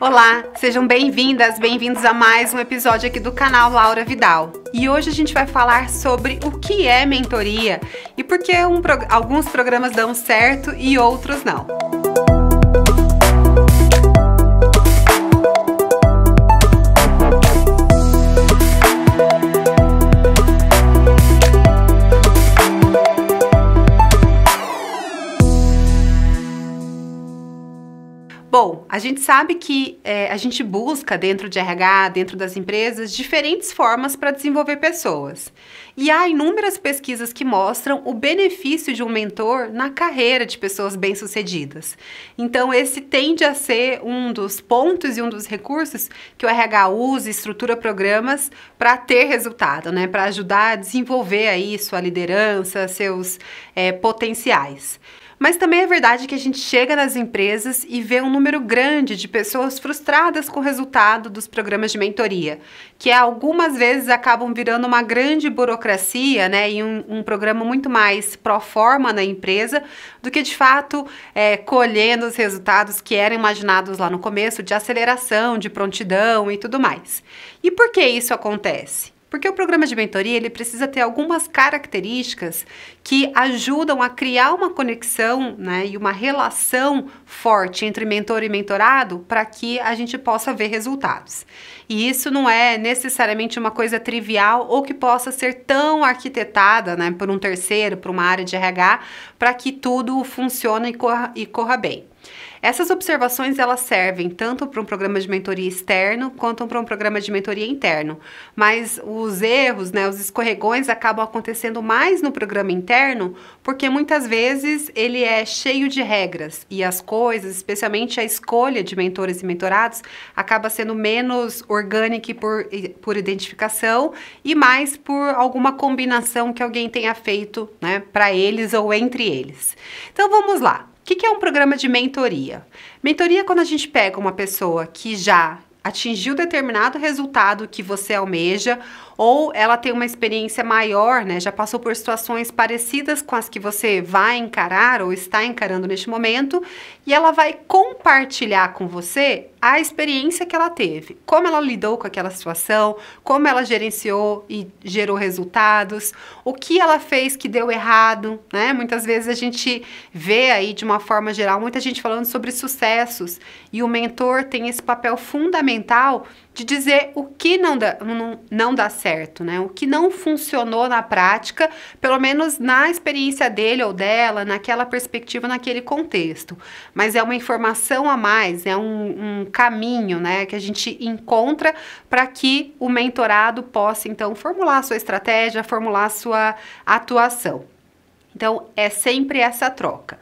Olá, sejam bem-vindas, bem-vindos a mais um episódio aqui do canal Laura Vidal. E hoje a gente vai falar sobre o que é mentoria e por que um, alguns programas dão certo e outros não. Bom, a gente sabe que é, a gente busca dentro de RH, dentro das empresas, diferentes formas para desenvolver pessoas. E há inúmeras pesquisas que mostram o benefício de um mentor na carreira de pessoas bem-sucedidas. Então, esse tende a ser um dos pontos e um dos recursos que o RH usa, estrutura programas para ter resultado, né? Para ajudar a desenvolver aí sua liderança, seus é, potenciais. Mas também é verdade que a gente chega nas empresas e vê um número grande de pessoas frustradas com o resultado dos programas de mentoria, que é algumas vezes acabam virando uma grande burocracia, né, e um, um programa muito mais pro forma na empresa do que de fato é, colhendo os resultados que eram imaginados lá no começo de aceleração, de prontidão e tudo mais. E por que isso acontece? Porque o programa de mentoria, ele precisa ter algumas características que ajudam a criar uma conexão, né, e uma relação forte entre mentor e mentorado para que a gente possa ver resultados. E isso não é necessariamente uma coisa trivial ou que possa ser tão arquitetada, né, por um terceiro, por uma área de RH, para que tudo funcione e corra, e corra bem. Essas observações elas servem tanto para um programa de mentoria externo quanto para um programa de mentoria interno, mas os erros, né, os escorregões acabam acontecendo mais no programa interno, porque muitas vezes ele é cheio de regras e as coisas, especialmente a escolha de mentores e mentorados, acaba sendo menos orgânica por, por identificação e mais por alguma combinação que alguém tenha feito, né, para eles ou entre eles. Então vamos lá que, que é um programa de mentoria? Mentoria é quando a gente pega uma pessoa que já atingiu determinado resultado que você almeja ou ela tem uma experiência maior, né? Já passou por situações parecidas com as que você vai encarar ou está encarando neste momento, e ela vai compartilhar com você a experiência que ela teve, como ela lidou com aquela situação, como ela gerenciou e gerou resultados, o que ela fez que deu errado, né? Muitas vezes a gente vê aí de uma forma geral muita gente falando sobre sucessos e o mentor tem esse papel fundamental de dizer o que não dá, não, não dá certo, né? O que não funcionou na prática, pelo menos na experiência dele ou dela, naquela perspectiva, naquele contexto. Mas é uma informação a mais, é um, um caminho, né? Que a gente encontra para que o mentorado possa, então, formular a sua estratégia, formular a sua atuação. Então, é sempre essa troca.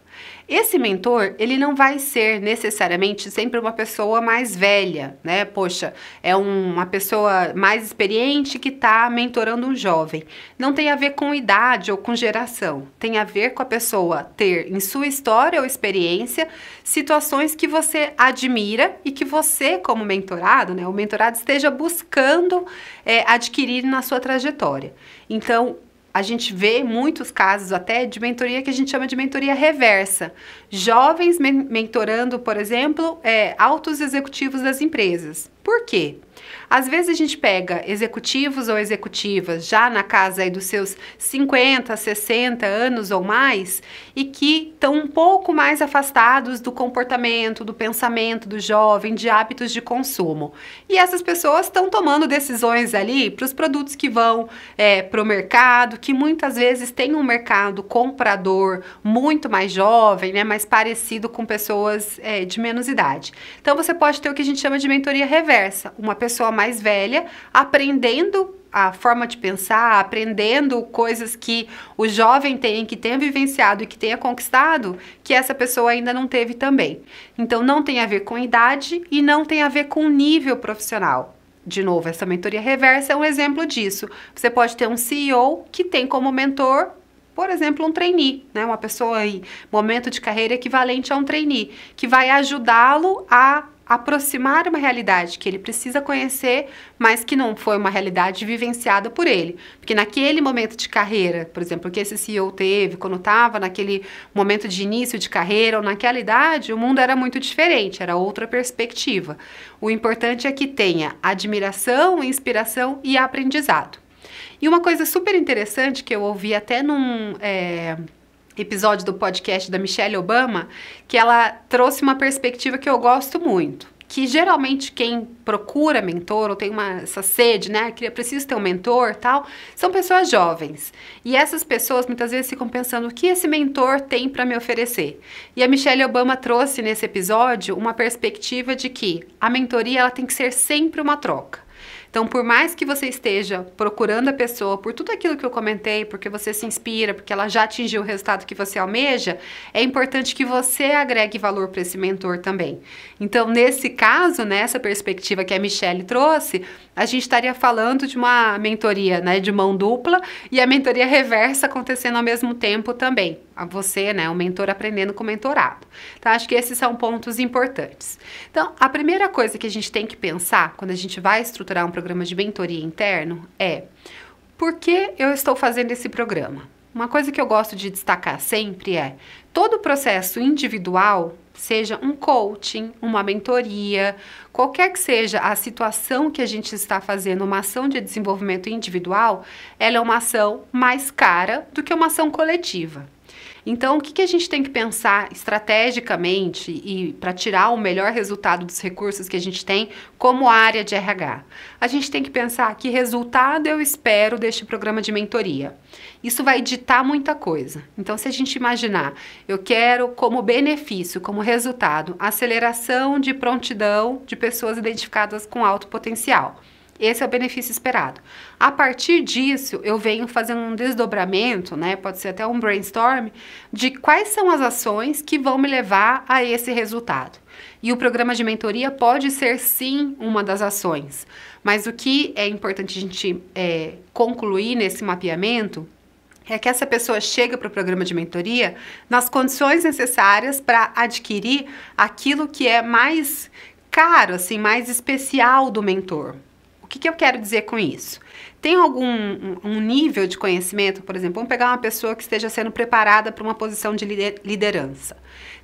Esse mentor, ele não vai ser necessariamente sempre uma pessoa mais velha, né? Poxa, é um, uma pessoa mais experiente que está mentorando um jovem. Não tem a ver com idade ou com geração. Tem a ver com a pessoa ter em sua história ou experiência situações que você admira e que você, como mentorado, né? O mentorado esteja buscando é, adquirir na sua trajetória. Então, a gente vê muitos casos até de mentoria que a gente chama de mentoria reversa. Jovens men mentorando, por exemplo, é, altos executivos das empresas. Por quê? Às vezes a gente pega executivos ou executivas já na casa aí dos seus 50, 60 anos ou mais e que estão um pouco mais afastados do comportamento, do pensamento do jovem, de hábitos de consumo. E essas pessoas estão tomando decisões ali para os produtos que vão é, para o mercado, que muitas vezes tem um mercado comprador muito mais jovem, né, mais parecido com pessoas é, de menos idade. Então você pode ter o que a gente chama de mentoria reversa uma pessoa mais velha aprendendo a forma de pensar, aprendendo coisas que o jovem tem, que tenha vivenciado e que tenha conquistado, que essa pessoa ainda não teve também. Então não tem a ver com idade e não tem a ver com nível profissional. De novo, essa mentoria reversa é um exemplo disso. Você pode ter um CEO que tem como mentor por exemplo, um trainee, né? uma pessoa em momento de carreira equivalente a um trainee, que vai ajudá-lo a aproximar uma realidade que ele precisa conhecer, mas que não foi uma realidade vivenciada por ele. Porque naquele momento de carreira, por exemplo, que esse CEO teve, quando estava naquele momento de início de carreira ou naquela idade, o mundo era muito diferente, era outra perspectiva. O importante é que tenha admiração, inspiração e aprendizado. E uma coisa super interessante que eu ouvi até num. É, episódio do podcast da Michelle Obama, que ela trouxe uma perspectiva que eu gosto muito. Que geralmente quem procura mentor ou tem uma, essa sede, né? Que é preciso ter um mentor tal, são pessoas jovens. E essas pessoas muitas vezes ficam pensando o que esse mentor tem para me oferecer. E a Michelle Obama trouxe nesse episódio uma perspectiva de que a mentoria ela tem que ser sempre uma troca. Então, por mais que você esteja procurando a pessoa por tudo aquilo que eu comentei, porque você se inspira, porque ela já atingiu o resultado que você almeja, é importante que você agregue valor para esse mentor também. Então, nesse caso, nessa né, perspectiva que a Michelle trouxe, a gente estaria falando de uma mentoria né, de mão dupla e a mentoria reversa acontecendo ao mesmo tempo também você, né, o mentor aprendendo com o mentorado. Então, acho que esses são pontos importantes. Então, a primeira coisa que a gente tem que pensar quando a gente vai estruturar um programa de mentoria interno é por que eu estou fazendo esse programa? Uma coisa que eu gosto de destacar sempre é todo processo individual, seja um coaching, uma mentoria, qualquer que seja a situação que a gente está fazendo, uma ação de desenvolvimento individual, ela é uma ação mais cara do que uma ação coletiva. Então, o que, que a gente tem que pensar estrategicamente e para tirar o melhor resultado dos recursos que a gente tem como área de RH? A gente tem que pensar que resultado eu espero deste programa de mentoria. Isso vai ditar muita coisa. Então, se a gente imaginar, eu quero como benefício, como resultado, aceleração de prontidão de pessoas identificadas com alto potencial. Esse é o benefício esperado. A partir disso, eu venho fazendo um desdobramento, né? Pode ser até um brainstorm, de quais são as ações que vão me levar a esse resultado. E o programa de mentoria pode ser sim uma das ações. Mas o que é importante a gente é, concluir nesse mapeamento é que essa pessoa chega para o programa de mentoria nas condições necessárias para adquirir aquilo que é mais caro, assim, mais especial do mentor. O que, que eu quero dizer com isso? Tem algum um nível de conhecimento, por exemplo, vamos pegar uma pessoa que esteja sendo preparada para uma posição de liderança.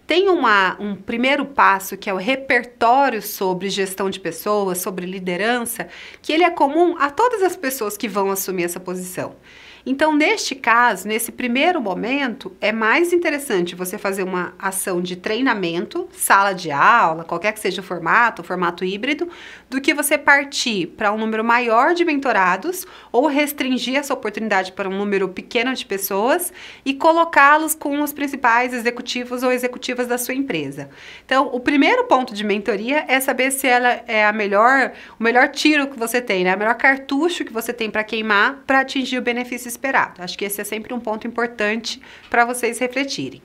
Tem uma, um primeiro passo que é o repertório sobre gestão de pessoas, sobre liderança, que ele é comum a todas as pessoas que vão assumir essa posição. Então, neste caso, nesse primeiro momento, é mais interessante você fazer uma ação de treinamento, sala de aula, qualquer que seja o formato, o formato híbrido, do que você partir para um número maior de mentorados ou restringir essa oportunidade para um número pequeno de pessoas e colocá-los com os principais executivos ou executivos expectativas da sua empresa. Então, o primeiro ponto de mentoria é saber se ela é a melhor, o melhor tiro que você tem, né? O melhor cartucho que você tem para queimar para atingir o benefício esperado. Acho que esse é sempre um ponto importante para vocês refletirem.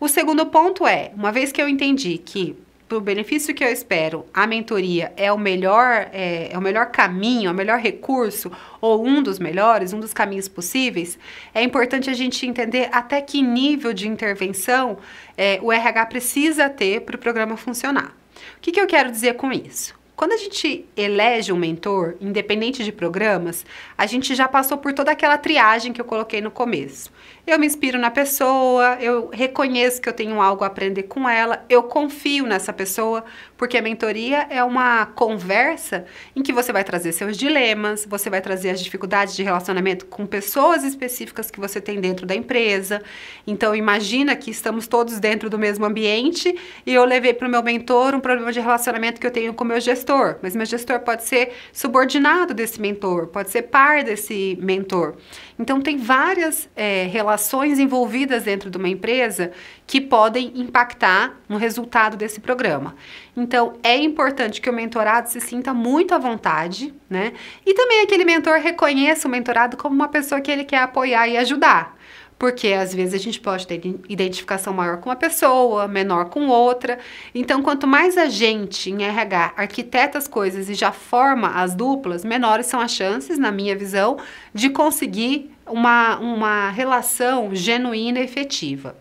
O segundo ponto é, uma vez que eu entendi que o benefício que eu espero, a mentoria é o melhor, é, é o melhor caminho, é o melhor recurso, ou um dos melhores, um dos caminhos possíveis, é importante a gente entender até que nível de intervenção é, o RH precisa ter para o programa funcionar. O que, que eu quero dizer com isso? Quando a gente elege um mentor, independente de programas, a gente já passou por toda aquela triagem que eu coloquei no começo. Eu me inspiro na pessoa, eu reconheço que eu tenho algo a aprender com ela, eu confio nessa pessoa, porque a mentoria é uma conversa em que você vai trazer seus dilemas, você vai trazer as dificuldades de relacionamento com pessoas específicas que você tem dentro da empresa. Então, imagina que estamos todos dentro do mesmo ambiente e eu levei para o meu mentor um problema de relacionamento que eu tenho com o meu gestor gestor, mas meu gestor pode ser subordinado desse mentor, pode ser par desse mentor. Então, tem várias é, relações envolvidas dentro de uma empresa que podem impactar no resultado desse programa. Então, é importante que o mentorado se sinta muito à vontade, né? E também aquele mentor reconheça o mentorado como uma pessoa que ele quer apoiar e ajudar porque às vezes a gente pode ter identificação maior com uma pessoa, menor com outra. Então, quanto mais a gente em RH arquiteta as coisas e já forma as duplas, menores são as chances, na minha visão, de conseguir uma, uma relação genuína e efetiva.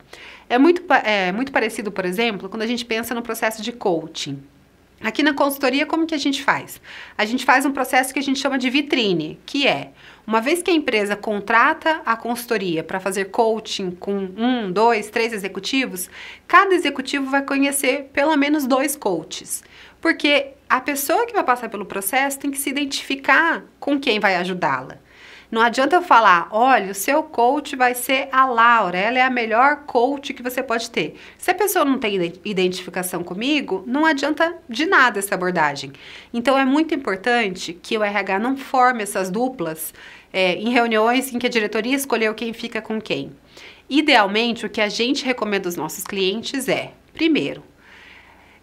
É muito, é muito parecido, por exemplo, quando a gente pensa no processo de coaching. Aqui na consultoria, como que a gente faz? A gente faz um processo que a gente chama de vitrine, que é uma vez que a empresa contrata a consultoria para fazer coaching com um, dois, três executivos, cada executivo vai conhecer pelo menos dois coaches. Porque a pessoa que vai passar pelo processo tem que se identificar com quem vai ajudá-la. Não adianta eu falar, olha, o seu coach vai ser a Laura, ela é a melhor coach que você pode ter. Se a pessoa não tem identificação comigo, não adianta de nada essa abordagem. Então é muito importante que o RH não forme essas duplas é, em reuniões em que a diretoria escolheu quem fica com quem. Idealmente, o que a gente recomenda aos nossos clientes é, primeiro,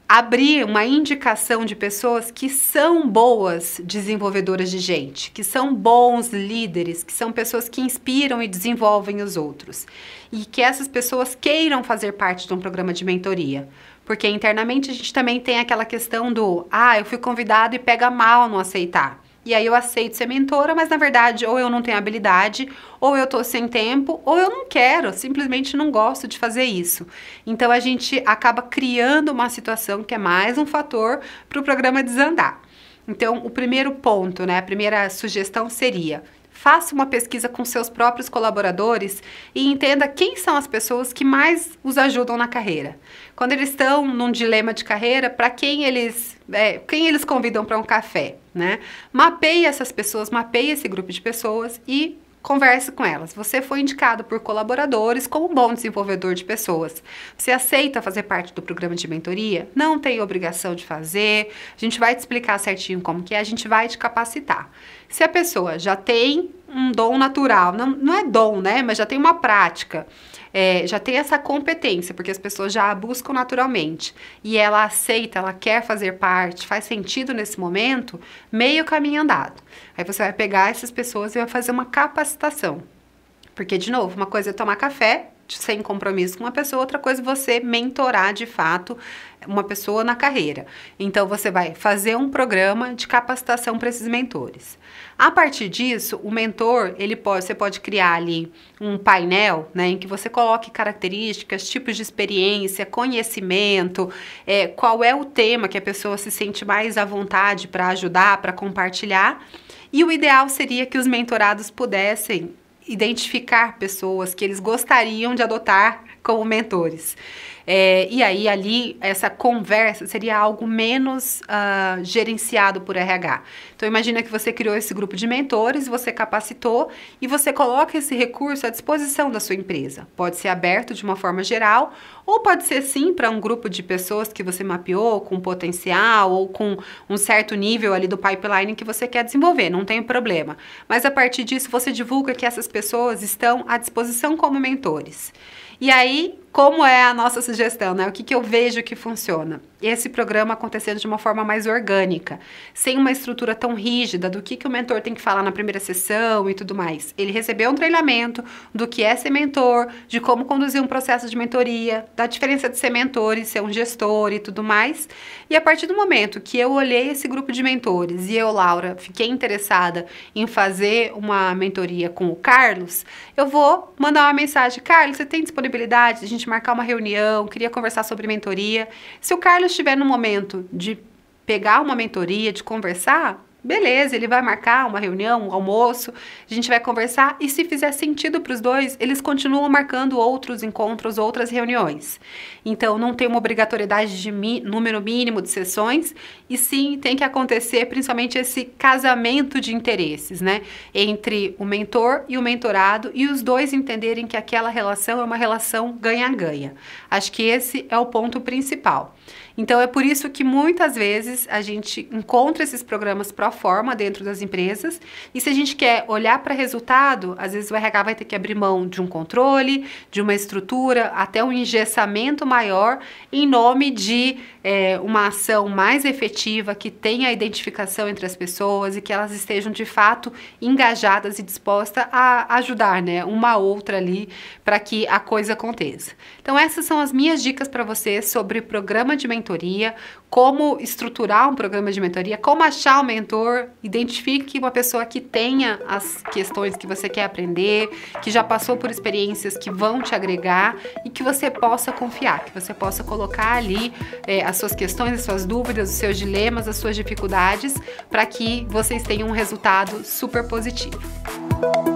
abrir uma indicação de pessoas que são boas desenvolvedoras de gente, que são bons líderes, que são pessoas que inspiram e desenvolvem os outros. E que essas pessoas queiram fazer parte de um programa de mentoria. Porque internamente a gente também tem aquela questão do, ah, eu fui convidado e pega mal não aceitar. E aí eu aceito ser mentora, mas na verdade ou eu não tenho habilidade, ou eu tô sem tempo, ou eu não quero, simplesmente não gosto de fazer isso. Então a gente acaba criando uma situação que é mais um fator para o programa desandar. Então, o primeiro ponto, né, a primeira sugestão seria: Faça uma pesquisa com seus próprios colaboradores e entenda quem são as pessoas que mais os ajudam na carreira. Quando eles estão num dilema de carreira, para quem eles, é, quem eles convidam para um café, né? Mapeie essas pessoas, mapeie esse grupo de pessoas e Converse com elas. Você foi indicado por colaboradores como um bom desenvolvedor de pessoas. Você aceita fazer parte do programa de mentoria? Não tem obrigação de fazer. A gente vai te explicar certinho como que é, a gente vai te capacitar. Se a pessoa já tem um dom natural, não, não é dom, né? Mas já tem uma prática é, já tem essa competência, porque as pessoas já a buscam naturalmente, e ela aceita, ela quer fazer parte, faz sentido nesse momento, meio caminho andado. Aí você vai pegar essas pessoas e vai fazer uma capacitação. Porque, de novo, uma coisa é tomar café, sem compromisso com uma pessoa, outra coisa é você mentorar de fato uma pessoa na carreira. Então você vai fazer um programa de capacitação para esses mentores. A partir disso, o mentor, ele pode, você pode criar ali um painel, né, em que você coloque características, tipos de experiência, conhecimento, é, qual é o tema que a pessoa se sente mais à vontade para ajudar, para compartilhar. E o ideal seria que os mentorados pudessem identificar pessoas que eles gostariam de adotar como mentores. É, e aí, ali, essa conversa seria algo menos uh, gerenciado por RH. Então, imagina que você criou esse grupo de mentores, você capacitou e você coloca esse recurso à disposição da sua empresa. Pode ser aberto de uma forma geral ou pode ser, sim, para um grupo de pessoas que você mapeou com potencial ou com um certo nível ali do pipeline que você quer desenvolver, não tem problema. Mas, a partir disso, você divulga que essas pessoas estão à disposição como mentores. E aí como é a nossa sugestão, né? O que, que eu vejo que funciona? Esse programa acontecendo de uma forma mais orgânica, sem uma estrutura tão rígida do que, que o mentor tem que falar na primeira sessão e tudo mais. Ele recebeu um treinamento do que é ser mentor, de como conduzir um processo de mentoria, da diferença de ser mentor e ser um gestor e tudo mais. E a partir do momento que eu olhei esse grupo de mentores e eu, Laura, fiquei interessada em fazer uma mentoria com o Carlos, eu vou mandar uma mensagem: Carlos, você tem disponibilidade? A gente gente marcar uma reunião, queria conversar sobre mentoria. Se o Carlos estiver no momento de pegar uma mentoria, de conversar, Beleza, ele vai marcar uma reunião, um almoço, a gente vai conversar e se fizer sentido para os dois, eles continuam marcando outros encontros, outras reuniões. Então, não tem uma obrigatoriedade de número mínimo de sessões e sim tem que acontecer principalmente esse casamento de interesses, né? Entre o mentor e o mentorado e os dois entenderem que aquela relação é uma relação ganha-ganha. Acho que esse é o ponto principal. Então é por isso que muitas vezes a gente encontra esses programas pro forma dentro das empresas. E se a gente quer olhar para resultado, às vezes o RH vai ter que abrir mão de um controle, de uma estrutura, até um engessamento maior em nome de é, uma ação mais efetiva que tenha identificação entre as pessoas e que elas estejam de fato engajadas e dispostas a ajudar, né, uma outra ali para que a coisa aconteça. Então essas são as minhas dicas para vocês sobre programa de mentoria mentoria, como estruturar um programa de mentoria, como achar o um mentor, identifique uma pessoa que tenha as questões que você quer aprender, que já passou por experiências que vão te agregar e que você possa confiar, que você possa colocar ali é, as suas questões, as suas dúvidas, os seus dilemas, as suas dificuldades, para que vocês tenham um resultado super positivo.